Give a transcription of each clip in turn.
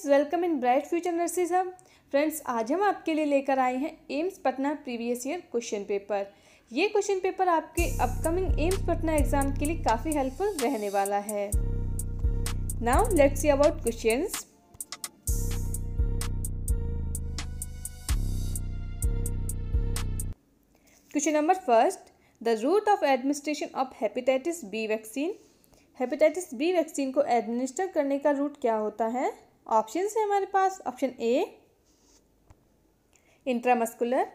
Friends welcome in bright future nurses hub friends आज हम आपके लिए लेकर आए हैं AIIMS Patna previous year question paper ये क्वेश्चन पेपर आपके अपकमिंग एम्स पटना एग्जाम के लिए काफ़ी हेल्पफुल रहने वाला है now let's see about question question number first the route of administration of hepatitis B vaccine hepatitis B vaccine को एडमिनिस्टर करने का रूट क्या होता है ऑप्शन है हमारे पास option A intramuscular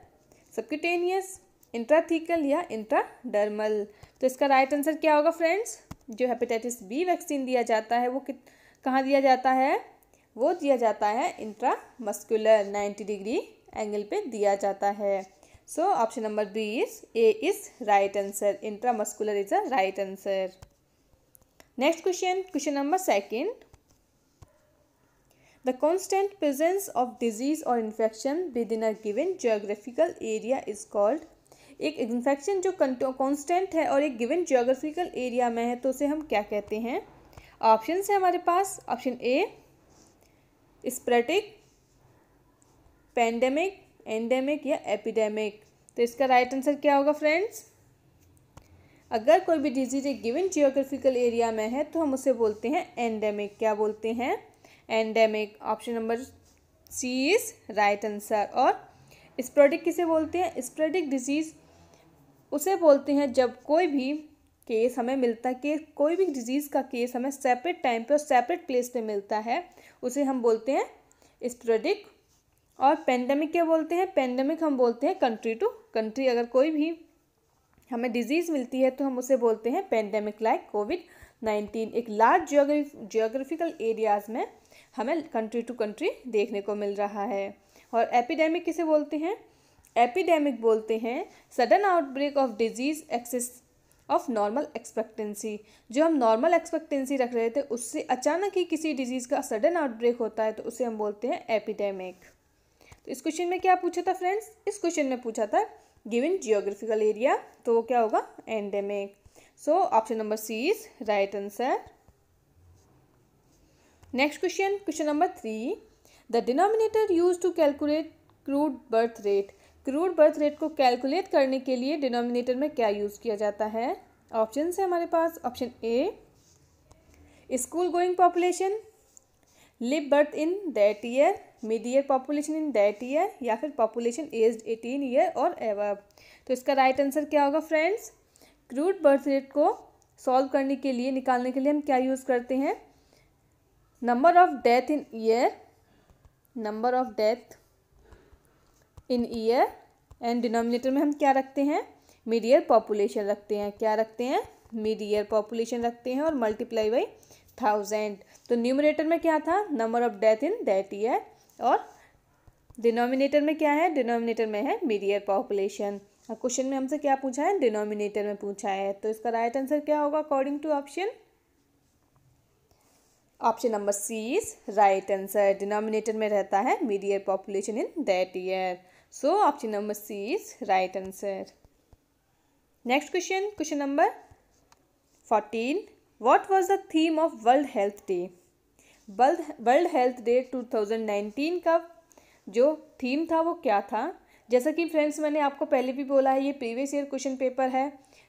subcutaneous intrathecal या इंट्राडर्मल तो इसका राइट आंसर क्या होगा फ्रेंड्स जो हेपेटाइटिस बी वैक्सीन दिया जाता है वो कित कहाँ दिया जाता है वो दिया जाता है intramuscular ninety degree angle पे दिया जाता है so option number B is A is right answer intramuscular is a right answer next question question number second The constant presence of disease or infection within a given geographical area is called एक infection जो constant है और एक given geographical area में है तो उसे हम क्या कहते हैं ऑप्शन है हमारे पास option A sporadic pandemic endemic या एपिडेमिक तो इसका राइट आंसर क्या होगा फ्रेंड्स अगर कोई भी डिजीज एक गिवन जियोग्राफिकल एरिया में है तो हम उसे बोलते हैं एंडेमिक क्या बोलते हैं endemic option number C is right answer और स्प्रेडिक किसे बोलते हैं स्प्रेडिक डिजीज़ उसे बोलते हैं जब कोई भी केस हमें मिलता है केस कोई भी डिजीज़ का केस हमें सेपरेट टाइम पे और सेपरेट प्लेस पे मिलता है उसे हम बोलते हैं स्प्रेडिक और पेंडेमिक क्या बोलते हैं पेंडेमिक हम बोलते हैं कंट्री टू कंट्री अगर कोई भी हमें डिजीज़ मिलती है तो हम उसे बोलते हैं पेंडेमिक लाइक कोविड नाइन्टीन एक लार्ज जियोग्राफिकल एरियाज़ में हमें कंट्री टू कंट्री देखने को मिल रहा है और एपिडेमिक किसे बोलते हैं एपिडेमिक बोलते हैं sudden outbreak of disease excess of normal expectancy जो हम नॉर्मल एक्सपेक्टेंसी रख रहे थे उससे अचानक ही किसी डिजीज़ का सडन आउटब्रेक होता है तो उसे हम बोलते हैं एपिडेमिक तो इस क्वेश्चन में क्या पूछा था फ्रेंड्स इस क्वेश्चन में पूछा था गिवन जियोग्राफिकल एरिया तो क्या होगा endemic so option number C is right answer next question question number three the denominator use to calculate crude birth rate crude birth rate को कैलकुलेट करने के लिए डिनोमिनेटर में क्या यूज़ किया जाता है ऑप्शन है हमारे पास option A school going population live birth in that year mid year population in that year या फिर पॉपुलेशन एज एटीन ईयर और एव तो इसका राइट right आंसर क्या होगा फ्रेंड्स क्रूड बर्थ रेट को सॉल्व करने के लिए निकालने के लिए हम क्या यूज़ करते हैं number of death in year number of death in year and denominator में हम क्या रखते हैं मिड ईयर पॉपुलेशन रखते हैं क्या रखते हैं मिड ईयर पॉपुलेशन रखते हैं और मल्टीप्लाई बाई थाउजेंड तो न्यूमिनेटर में क्या था number of death in that year और डिनोमिनेटर में क्या है डिनोमिनेटर में है मिड ईयर पॉपुलेशन क्वेश्चन में हमसे क्या पूछा है डिनोमिनेटर में पूछा है तो इसका राइट right आंसर क्या होगा according to option option number C is right answer denominator में रहता है mid year population in that year so option number C is right answer next question question number fourteen what was the theme of world health day world health day 2019 का जो theme था वो क्या था जैसा कि फ्रेंड्स मैंने आपको पहले भी बोला है ये प्रीवियस ईयर क्वेश्चन पेपर है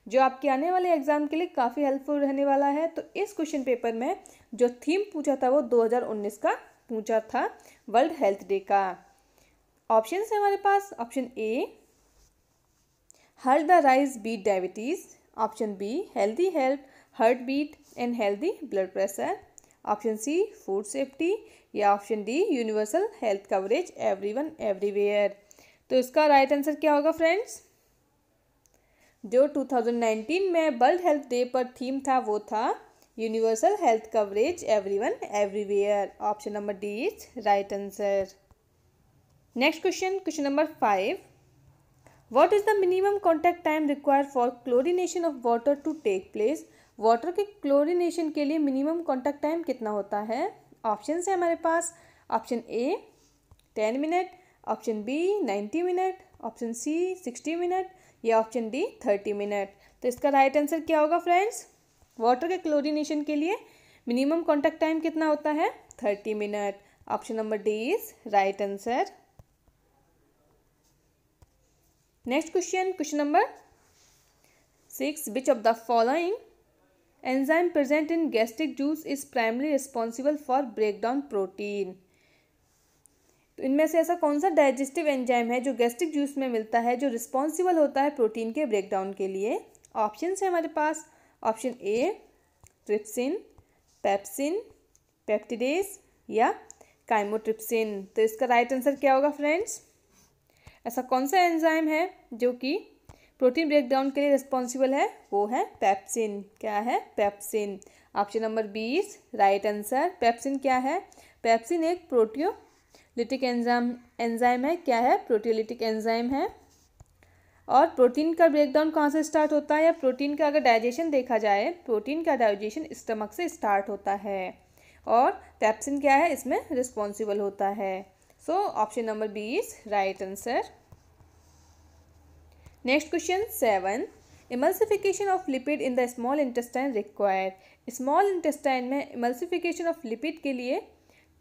जो आपके आने वाले एग्ज़ाम के लिए काफ़ी हेल्पफुल रहने वाला है तो इस क्वेश्चन पेपर में जो थीम पूछा था वो 2019 का पूछा था वर्ल्ड हेल्थ डे का ऑप्शन है हमारे पास option A halt the rise beat diabetes option B healthy health heart beat and healthy blood pressure option C food safety या option D universal health coverage everyone everywhere तो इसका right right answer क्या होगा friends जो 2019 में world health day पर theme था वो था universal health coverage everyone everywhere option number D is right answer next question question number five what is the minimum contact time required for chlorination of water to take place water के chlorination के लिए minimum contact time कितना होता है option है हमारे पास option A ten minute option B ninety minute option C sixty minute ये ऑप्शन डी थर्टी मिनट तो इसका राइट आंसर क्या होगा फ्रेंड्स वाटर के क्लोरिनेशन के लिए मिनिमम कॉन्टैक्ट टाइम कितना होता है thirty minute option number D is right answer next question question number six which of the following enzyme present in gastric juice is primary responsible for breakdown protein तो इनमें से ऐसा कौन सा digestive enzyme है जो गैस्ट्रिक जूस में मिलता है जो रिस्पॉन्सिबल होता है प्रोटीन के ब्रेकडाउन के लिए ऑप्शन है हमारे पास option A trypsin pepsin peptidase या काइमोट्रिप्सिन तो इसका राइट आंसर क्या होगा फ्रेंड्स ऐसा कौन सा एंजाइम है जो कि प्रोटीन ब्रेकडाउन के लिए रिस्पॉन्सिबल है वो है पैप्सिन क्या है pepsin option number B is right answer pepsin क्या है पैप्सिन एक प्रोटियो लिटिक एंजाम एंजाइम है क्या है प्रोटियोलिटिक एंजाइम है और प्रोटीन का ब्रेकडाउन कहाँ से स्टार्ट होता है या प्रोटीन का अगर डाइजेशन देखा जाए प्रोटीन का डाइजेशन स्टमक से स्टार्ट होता है और टैप्सिन क्या है इसमें रिस्पॉन्सिबल होता है so option number B is right answer next question seven emulsification of lipid in the small intestine require small intestine में इमल्सिफिकेशन ऑफ लिपिड के लिए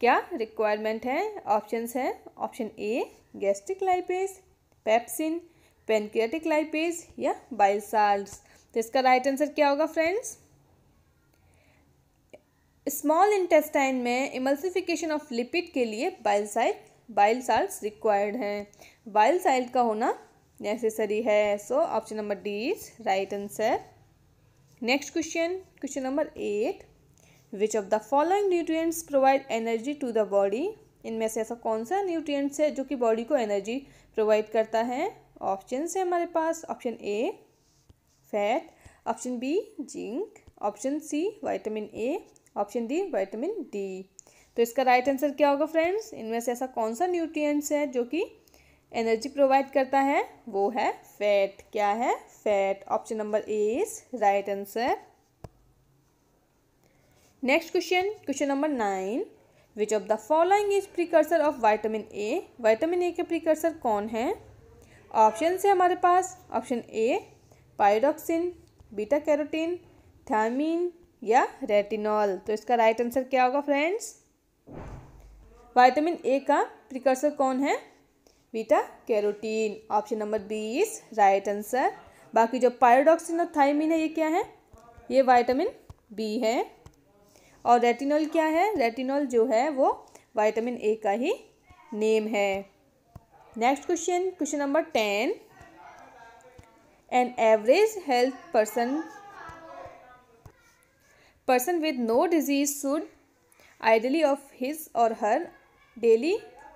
क्या रिक्वायरमेंट है ऑप्शंस हैं option A gastric lipase pepsin pancreatic lipase या bile तो इसका right answer क्या होगा फ्रेंड्स स्मॉल इंटेस्टाइन में इमल्सिफिकेशन ऑफ लिपिड के लिए bile salt bile salt required हैं बाइल साइल का होना नेसेसरी है so option number D is right answer next question question number eight which of the following nutrients provide energy to the body इनमें से ऐसा कौन सा न्यूट्रिएंट्स है जो कि बॉडी को एनर्जी प्रोवाइड करता है ऑप्शन है हमारे पास option A fat option B zinc option C vitamin A option D vitamin D तो इसका राइट right आंसर क्या होगा फ्रेंड्स इनमें से ऐसा कौन सा न्यूट्रिएंट्स है जो कि एनर्जी प्रोवाइड करता है वो है फैट क्या है fat option number A is right answer next question question number nine which of the following is precursor of vitamin A vitamin A के प्रीकर्सर कौन है ऑप्शन है हमारे पास option A pyridoxine beta carotene thiamine या retinol तो इसका right right answer क्या होगा फ्रेंड्स वाइटामिन ए का प्रिकर्सर कौन है beta carotene option number B is right answer बाकी जो पायरोडॉक्सिन और थाइमिन है ये क्या है ये वाइटामिन बी है और रेटिनॉल क्या है रेटिनॉल जो है वो वाइटामिन ए का ही नेम है next question question number ten an average health person person with no disease should ideally of his or her daily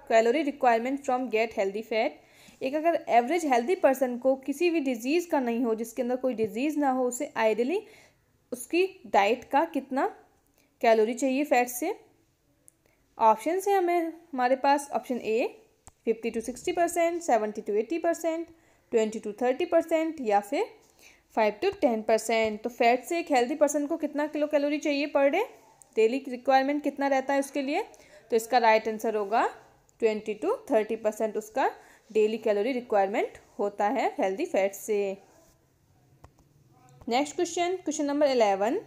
calorie requirement from get healthy fat एक अगर एवरेज हेल्दी पर्सन को किसी भी disease का नहीं हो जिसके अंदर कोई डिजीज़ ना हो उसे आइडियली उसकी डाइट का कितना कैलोरी चाहिए फैट से ऑप्शन है हमें हमारे पास option A fifty to sixty percent seventy to eighty percent twenty to thirty percent या फिर फाइव टू टेन परसेंट तो फैट से एक हेल्दी पर्सन को कितना किलो कैलोरी चाहिए पर डे डेली रिक्वायरमेंट कितना रहता है उसके लिए तो इसका राइट आंसर होगा ट्वेंटी टू थर्टी परसेंट उसका डेली कैलोरी रिक्वायरमेंट होता है हेल्दी फैट से next question question number eleven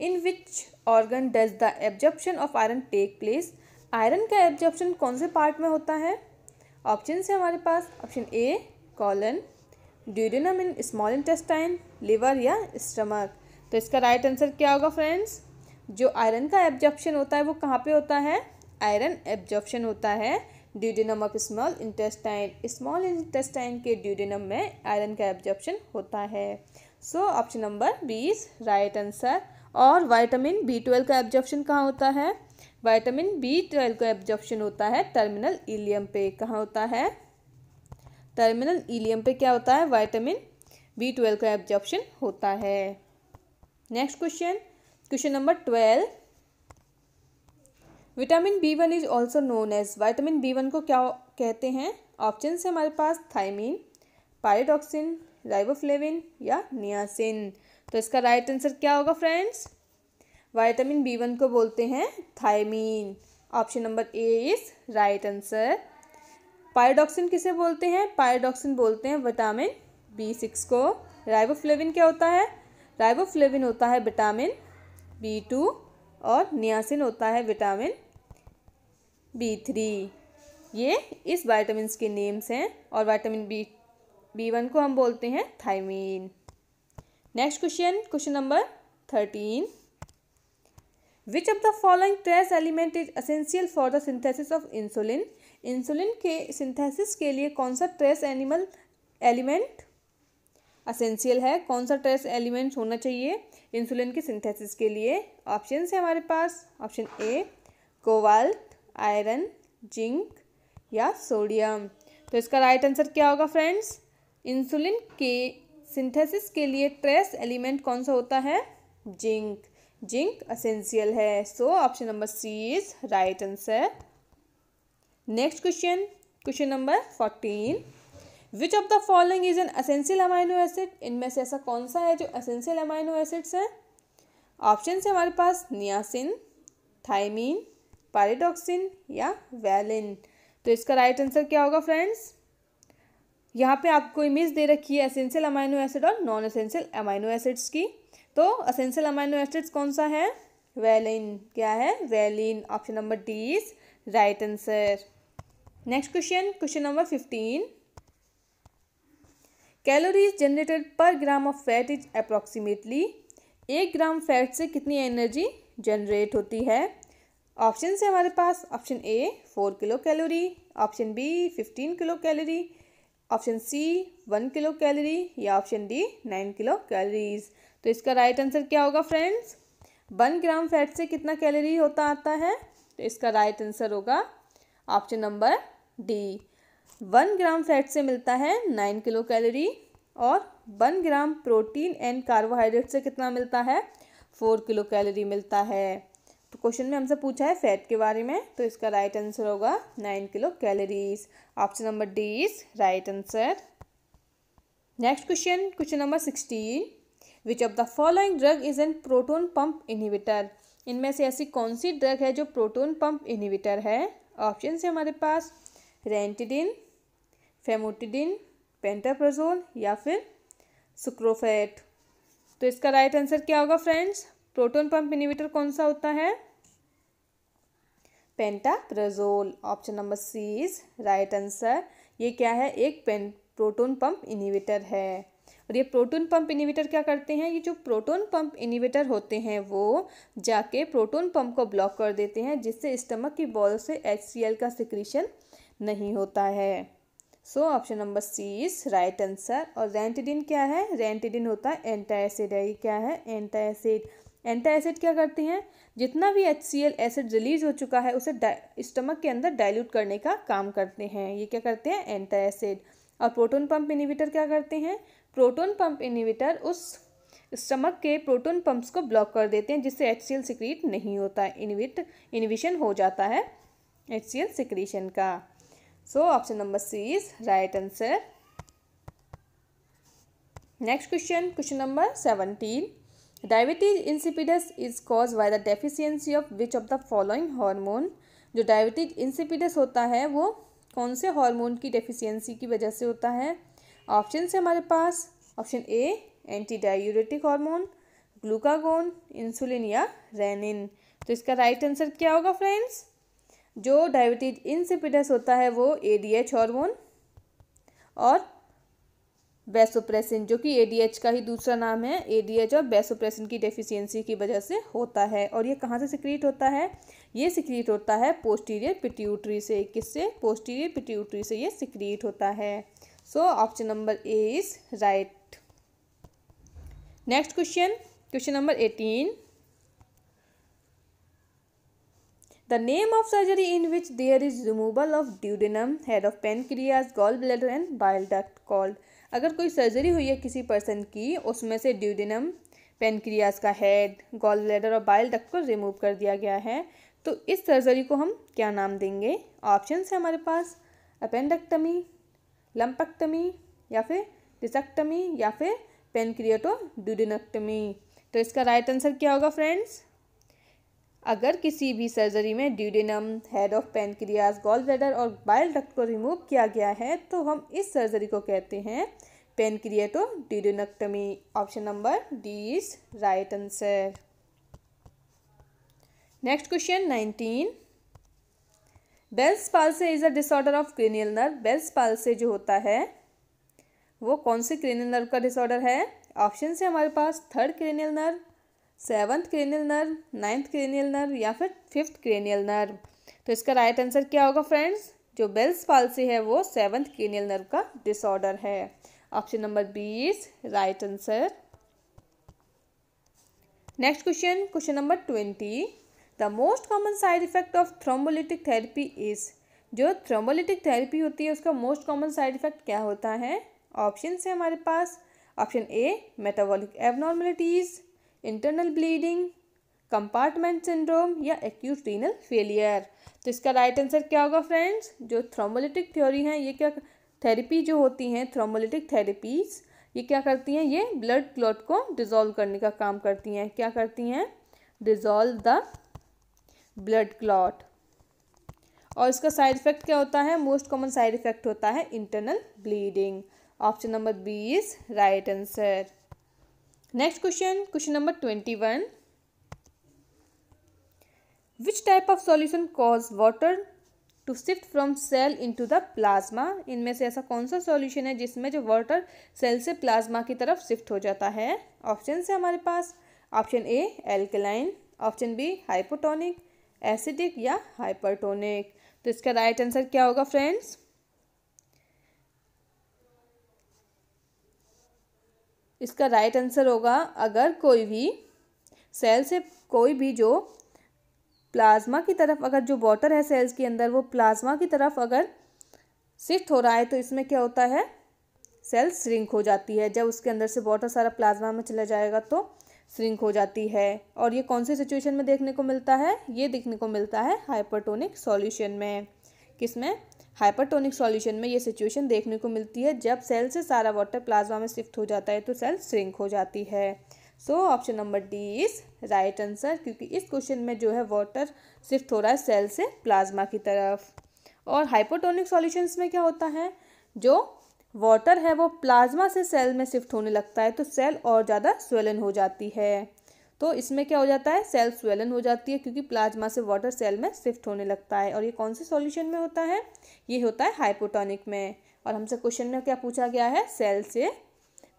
in which organ does the absorption of iron take place iron का एब्जॉर्प्शन कौन से पार्ट में होता है ऑप्शन है हमारे पास option A colon duodenum in small intestine liver या स्टमक तो इसका राइट आंसर क्या होगा फ्रेंड्स जो आयरन का एब्जॉर्प्शन होता है वो कहाँ पे होता है आयरन एब्जॉर्प्शन होता है duodenum of small intestine small intestine के ड्यूडिनम में आयरन का एब्जॉर्प्शन होता है so option number B is right answer और वाइटामिन बी ट्वेल्व का एब्जॉर्प्शन कहाँ होता है वाइटामिन बी ट्वेल्व का एब्जॉर्प्शन होता है टर्मिनल इलियम पे कहाँ होता है टर्मिनल इलियम पे क्या होता है वाइटामिन बी ट्वेल्व का एब्जॉर्प्शन होता है next question question number twelve vitamin B one is also known as vitamin B one को क्या कहते हैं ऑप्शन हमारे पास थाइमिन पायरेटॉक्सिन राइबोफ्लेविन या नियासिन तो इसका राइट आंसर क्या होगा फ्रेंड्स वाइटामिन बी वन को बोलते हैं thiamine option number A is right answer pyridoxine किसे बोलते हैं पायोडॉक्सिन बोलते हैं विटामिन बी सिक्स को राइबोफ्लेविन क्या होता है राइबोफ्लेविन होता है विटामिन बी टू और नियासिन होता है विटामिन बी थ्री ये इस वाइटामिन के नेम्स हैं और वाइटामिन बी बी वन को हम बोलते हैं thiamine next question question number thirteen which of the following trace element is essential for the synthesis of insulin insulin के सिंथेसिस के लिए कौन सा ट्रेस एनिमल एलिमेंट असेंशियल है कौन सा ट्रेस एलिमेंट होना चाहिए इंसुलिन के सिंथेसिस के लिए ऑप्शन है हमारे पास option A cobalt iron zinc या सोडियम तो इसका राइट आंसर क्या होगा फ्रेंड्स इंसुलिन के सिंथेसिस के लिए ट्रेस एलिमेंट कौन सा होता है जिंक जिंक असेंशियल है so option number C is right answer next question question number fourteen which of the following is an essential amino acid इनमें से ऐसा कौन सा है जो असेंशियल अमाइनो एसिड्स हैं ऑप्शन है हमारे पास नियासिन थाइमिन पायरेडॉक्सिन या वैलिन तो इसका राइट right आंसर क्या होगा फ्रेंड्स यहाँ पे आपको इमेज दे रखी है असेंशियल अमाइनो एसिड और नॉन असेंशियल अमाइनो एसिड्स की तो असेंशियल अमाइनो एसिड्स कौन सा है वेलिन क्या है valine option number D is right answer next question question number fifteen calories generated per gram of fat is approximately एक gram fat से कितनी एनर्जी जनरेट होती है ऑप्शन है हमारे पास option A four kilo calorie option B fifteen kilo calorie option C one kilo calorie या option D nine kilo calories तो इसका राइट आंसर क्या होगा फ्रेंड्स वन ग्राम फैट से कितना कैलोरी होता आता है तो इसका राइट आंसर होगा option number D one gram fat से मिलता है नाइन किलो कैलोरी और one gram protein and carbohydrate से कितना मिलता है फोर किलो कैलोरी मिलता है तो क्वेश्चन में हमसे पूछा है फैट के बारे में तो इसका राइट आंसर होगा nine kilo calories option number D is right answer next question question number sixteen which of the following drug is an proton pump inhibitor इनमें से ऐसी कौन सी ड्रग है जो प्रोटोन पंप इनहिबिटर है ऑप्शन है हमारे पास रेंटिडिन फेमोटिडिन पेंटाप्राजोल या फिर सुक्रोफेट तो इसका राइट आंसर क्या होगा फ्रेंड्स प्रोटोन पंप इनिवेटर कौन सा होता है pantoprazole option number C is right answer ये क्या है एक पेन प्रोटोन पंप इनिवेटर है और ये प्रोटोन पंप इनिवेटर क्या करते हैं ये जो प्रोटोन पंप इनिवेटर होते हैं वो जाके प्रोटोन पंप को ब्लॉक कर देते हैं जिससे स्टमक की बॉल से एच का सिक्रीशन नहीं होता है so option number C is right answer और रेंटिडिन क्या है रेंटिडिन होता है एंटा एसिड है ये क्या है एंटा एसिड एंटा एसिड क्या करते हैं जितना भी H C L acid release हो चुका है उसे स्टमक के अंदर डाइल्यूट करने का काम करते हैं ये क्या करते हैं एंटा एसिड और प्रोटोन पंप इनिविटर क्या करते हैं प्रोटोन पंप इनिविटर उस स्टमक के प्रोटोन पंप्स को ब्लॉक कर देते हैं जिससे एच सी एल सिक्रीट नहीं होता है इनिविट इनिविशन हो जाता है एच सी एल सिक्रीशन का so option number C is right answer next question question number seventeen diabetes insipidus is cause by the deficiency of which of the following hormone जो diabetes insipidus होता है वो कौन से hormone की deficiency की वजह से होता है ऑप्शन है हमारे पास option A anti diuretic hormone glucagon insulin या रेनिन तो इसका राइट आंसर क्या होगा फ्रेंड्स जो डायबिटीज इंसिपिडस होता है वो ए डी एच हॉर्मोन और बेसोप्रेसिन जो कि एडीएच का ही दूसरा नाम है एडीएच और बेसोप्रेसिन की डेफिशिएंसी की वजह से होता है और ये कहाँ से सिक्रीट होता है ये सिक्रीट होता है पोस्टीरियर पिट्यूटरी से किससे पोस्टीरियर पिट्यूटरी से ये सिक्रीट होता है so option number A is right next question question number eighteen The name of surgery in which there is removal of duodenum, head of pancreas, gallbladder and bile duct called. अगर कोई surgery हुई है किसी person की उसमें से duodenum pancreas का head gall bladder और बाइल डक्ट को रिमूव कर दिया गया है तो इस सर्जरी को हम क्या नाम देंगे ऑप्शन है हमारे पास अपेंडक्टमी लम्पक्टमी या फिर डिसक्टमी या फिर पेनक्रियाटो ड्यूडिनक्टमी तो इसका राइट आंसर क्या होगा फ्रेंड्स अगर किसी भी सर्जरी में duodenum head of pancreas gall bladder और बाइल डक्ट को रिमूव किया गया है तो हम इस सर्जरी को कहते हैं pancreatoduodenectomy option number D is right answer next question nineteen Bell's palsy is a disorder of cranial nerve Bell's palsy जो होता है वो कौन से क्रेनियल नर्व का डिसऑर्डर है ऑप्शन से हमारे पास third cranial nerve seventh cranial nerve ninth cranial nerve या फिर फिफ्थ क्रेनियल नर्व तो इसका राइट आंसर क्या होगा फ्रेंड्स जो बेल्स पालसी है वो सेवन्थ क्रेनियल नर्व का डिसऑर्डर है option number B is right answer next question question number twenty the most common side effect of thrombolytic therapy is जो थ्रोम्बोलिटिक थेरेपी होती है उसका मोस्ट कॉमन साइड इफेक्ट क्या होता है ऑप्शन है हमारे पास option A metabolic abnormalities internal bleeding compartment syndrome या एक्यूट रीनल फेलियर तो इसका राइट आंसर क्या होगा फ्रेंड्स जो थ्रोमोलिटिक थ्योरी हैं ये क्या थेरेपी जो होती हैं थ्रोमोलिटिक थेरेपीज़ ये क्या करती हैं ये ब्लड क्लॉट को डिजोल्व करने का काम करती हैं क्या करती हैं डिजोल्व द ब्लड क्लॉट और इसका साइड इफेक्ट क्या होता है मोस्ट कॉमन साइड इफेक्ट होता है internal bleeding option number B is right answer next question question number twenty one which type of solution cause water to shift from cell into the plasma इनमें से ऐसा कौन सा solution है जिसमें जो वाटर सेल से प्लाज्मा की तरफ शिफ्ट हो जाता है ऑप्शन है हमारे पास option A alkaline option B hypotonic acidic या हाइपरटोनिक तो इसका राइट आंसर क्या होगा फ्रेंड्स इसका राइट आंसर होगा अगर कोई भी सेल से कोई भी जो प्लाज्मा की तरफ अगर जो वाटर है सेल्स के अंदर वो प्लाज्मा की तरफ अगर शिफ्ट हो रहा है तो इसमें क्या होता है सेल श्रिंक हो जाती है जब उसके अंदर से वाटर सारा प्लाज्मा में चला जाएगा तो श्रिंक हो जाती है और ये कौन सी सिचुएशन में देखने को मिलता है ये देखने को मिलता है हाइपरटोनिक सॉल्यूशन में किसमें हाइपरटोनिक सॉल्यूशन में ये सिचुएशन देखने को मिलती है जब सेल से सारा वाटर प्लाज्मा में शिफ्ट हो जाता है तो सेल श्रिंक हो जाती है so option number D is right answer क्योंकि इस क्वेश्चन में जो है वाटर शिफ्ट हो रहा है सेल से प्लाज्मा की तरफ और हाइपोटोनिक सॉल्यूशंस में क्या होता है जो वाटर है वो प्लाज्मा से सेल में शिफ्ट होने लगता है तो सेल और ज़्यादा स्वेलन हो जाती है तो इसमें क्या हो जाता है सेल स्वेलन हो जाती है क्योंकि प्लाज्मा से वाटर सेल में शिफ्ट होने लगता है और ये कौन से सॉल्यूशन में होता है ये होता है हाइपोटोनिक में और हमसे क्वेश्चन में क्या पूछा गया है सेल से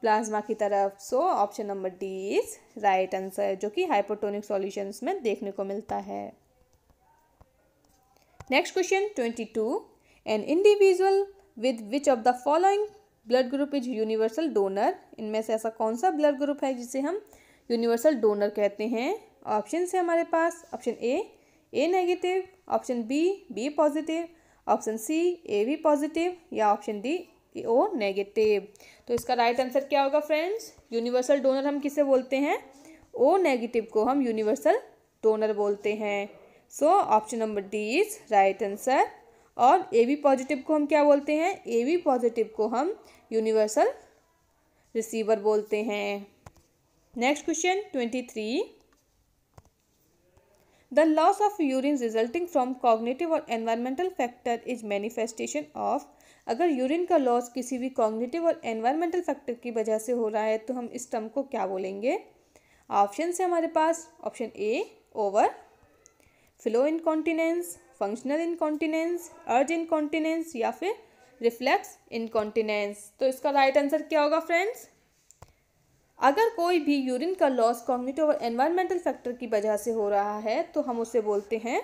प्लाज्मा की तरफ so option number D is right answer जो कि हाइपोटोनिक सॉल्यूशंस में देखने को मिलता है next question twenty two an individual with which of the following blood group is universal donor इनमें से ऐसा कौन सा ब्लड ग्रुप है जिसे हम यूनिवर्सल डोनर कहते हैं ऑप्शन है हमारे पास option A A negative option B B positive option C A B positive या ऑप्शन डी ओ नेगेटिव तो इसका राइट right आंसर क्या होगा फ्रेंड्स यूनिवर्सल डोनर हम किसे बोलते हैं ओ नेगेटिव को हम यूनिवर्सल डोनर बोलते हैं so option number D is right answer और ए बी पॉजिटिव को हम क्या बोलते हैं ए बी पॉजिटिव को हम यूनिवर्सल रिसीवर बोलते हैं next question twenty three the loss of urine resulting from cognitive और environmental factor is manifestation of अगर यूरिन का लॉस किसी भी कॉग्नेटिव और एनवायरमेंटल फैक्टर की वजह से हो रहा है तो हम इस टर्म को क्या बोलेंगे ऑप्शन है हमारे पास option A overflow incontinence functional incontinence urge incontinence या फिर रिफ्लेक्स इनकॉन्टिनेंस तो इसका राइट right आंसर क्या होगा फ्रेंड्स अगर कोई भी यूरिन का लॉस कॉग्निटिव और एनवायरमेंटल फैक्टर की वजह से हो रहा है तो हम उसे बोलते हैं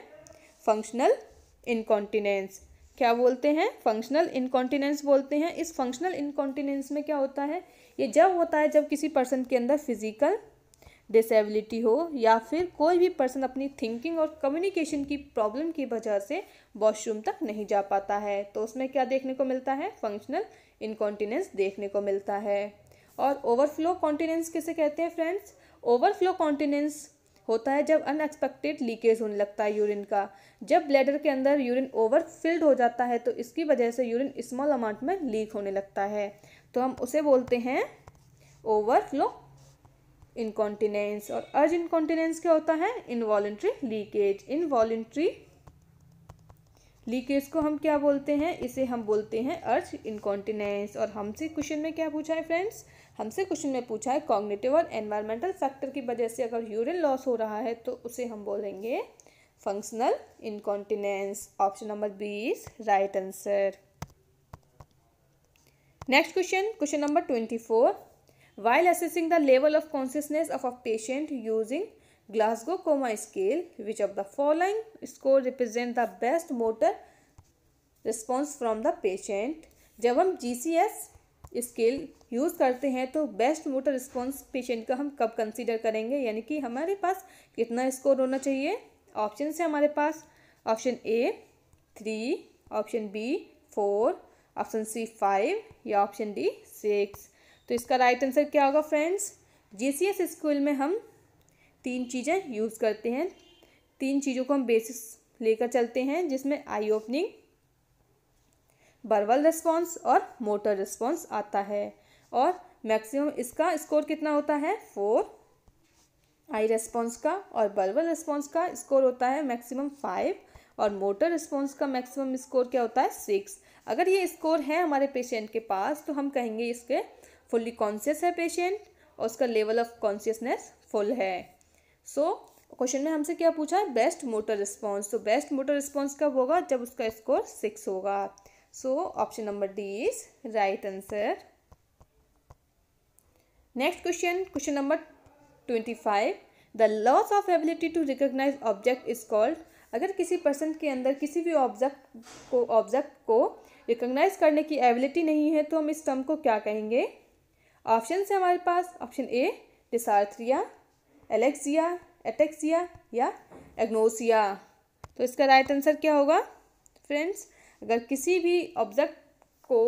फंक्शनल इनकॉन्टिनेंस क्या बोलते हैं फंक्शनल इनकॉन्टिनेंस बोलते हैं इस फंक्शनल इनकॉन्टिनेंस में क्या होता है ये जब होता है जब किसी पर्सन के अंदर फिजिकल डिसेबिलिटी हो या फिर कोई भी पर्सन अपनी थिंकिंग और कम्युनिकेशन की प्रॉब्लम की वजह से वॉशरूम तक नहीं जा पाता है तो उसमें क्या देखने को मिलता है फंक्शनल इनकॉन्टिनेंस देखने को मिलता है और ओवरफ्लो कॉन्टिनेंस किसे कहते हैं फ्रेंड्स ओवरफ्लो कॉन्टिनेंस होता है जब अनएक्सपेक्टेड लीकेज होने लगता है यूरिन का जब ब्लैडर के अंदर यूरिन ओवर फिल्ड हो जाता है तो इसकी वजह से यूरिन स्मॉल अमाउंट में लीक होने लगता है तो हम उसे बोलते हैं ओवरफ्लो इनकॉन्टिनेंस और अर्ज इनकॉन्टिनेंस क्या होता है इनवॉल्ट्री लीकेज इनवॉल्ट्री लीकेज को हम क्या बोलते हैं इसे हम बोलते हैं अर्ज इनकॉन्टिनेंस और हमसे क्वेश्चन में क्या पूछा है फ्रेंड्स हमसे क्वेश्चन में पूछा है कॉग्नेटिव और एनवायरमेंटल फैक्टर की वजह से अगर यूरिन लॉस हो रहा है तो उसे हम बोलेंगे functional incontinence option number B is right answer next question question number twenty four while assessing the level of consciousness of a patient using Glasgow coma scale which of the following score represent the best motor response from the patient जब हम G C S scale use करते हैं तो best motor response patient का हम कब consider करेंगे यानी कि हमारे पास कितना स्कोर होना चाहिए ऑप्शन है हमारे पास option A three option B four option C five या ऑप्शन डी सिक्स तो इसका राइट आंसर क्या होगा फ्रेंड्स एस स्कूल में हम तीन चीज़ें यूज़ करते हैं तीन चीज़ों को हम बेसिस लेकर चलते हैं जिसमें आई ओपनिंग बर्वल रिस्पॉन्स और मोटर रिस्पॉन्स आता है और मैक्सिमम इसका स्कोर कितना होता है फोर आई रेस्पॉन्स का और बर्बल रेस्पॉन्स का स्कोर होता है मैक्सिमम फाइव और मोटर रिस्पॉन्स का मैक्सिमम स्कोर क्या होता है सिक्स अगर ये स्कोर है हमारे पेशेंट के पास तो हम कहेंगे इसके फुल्ली कॉन्शियस है पेशेंट और उसका लेवल ऑफ कॉन्शियसनेस फुल है सो so, क्वेश्चन में हमसे क्या पूछा है बेस्ट मोटर रिस्पॉन्स तो बेस्ट मोटर रिस्पॉन्स कब होगा जब उसका स्कोर सिक्स होगा so option number D is right answer next question question number twenty five the loss of ability to recognise object is called अगर किसी पर्सन के अंदर किसी भी ऑब्जेक्ट को ऑब्जेक्ट को रिकोगनाइज करने की एबिलिटी नहीं है तो हम इस टर्म को क्या कहेंगे ऑप्शन है हमारे पास option A dysarthria alexia ataxia या एग्नोसिया तो इसका राइट आंसर क्या होगा फ्रेंड्स अगर किसी भी ऑब्जेक्ट को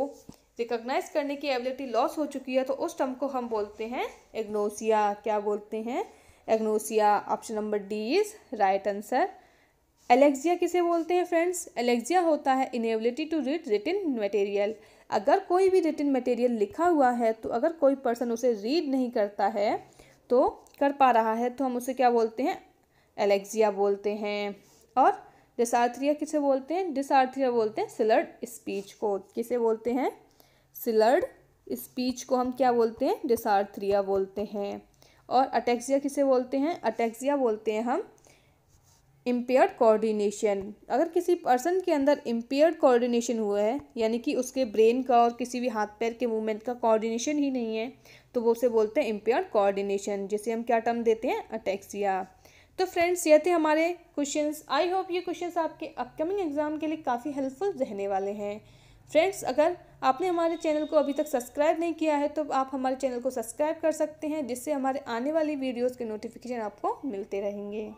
रिकोगनाइज करने की एबिलिटी लॉस हो चुकी है तो उस टर्म को हम बोलते हैं एग्नोसिया क्या बोलते हैं agnosia option number D is right answer alexia किसे बोलते हैं फ्रेंड्स एलेक्जिया होता है inability to read written material अगर कोई भी रिटिन मटेरियल लिखा हुआ है तो अगर कोई पर्सन उसे रीड नहीं करता है तो कर पा रहा है तो हम उसे क्या बोलते हैं एलेक्जिया बोलते हैं और डिसार्थ्रिया किसे बोलते हैं डिसार्थ्रिया बोलते हैं सिलर्ड स्पीच को किसे बोलते हैं सिलर्ड स्पीच को हम क्या बोलते हैं डिसार्थ्रिया बोलते हैं और अटैक्सिया किसे बोलते हैं अटैक्सिया बोलते हैं हम इम्पेयर्ड कोऑर्डिनेशन अगर किसी पर्सन के अंदर इम्पेयर्ड कोऑर्डिनेशन हुआ है यानी कि उसके ब्रेन का और किसी भी हाथ पैर के मूवमेंट का कोऑर्डिनेशन ही नहीं है तो वो उसे बोलते हैं इम्पेयर्ड कोऑर्डिनेशन जिसे हम क्या टर्म देते हैं अटैक्सिया तो फ्रेंड्स ये थे हमारे क्वेश्चंस आई होप ये क्वेश्चंस आपके अपकमिंग एग्ज़ाम के लिए काफ़ी हेल्पफुल रहने वाले हैं फ्रेंड्स अगर आपने हमारे चैनल को अभी तक सब्सक्राइब नहीं किया है तो आप हमारे चैनल को सब्सक्राइब कर सकते हैं जिससे हमारे आने वाली वीडियोज़ के नोटिफिकेशन आपको मिलते रहेंगे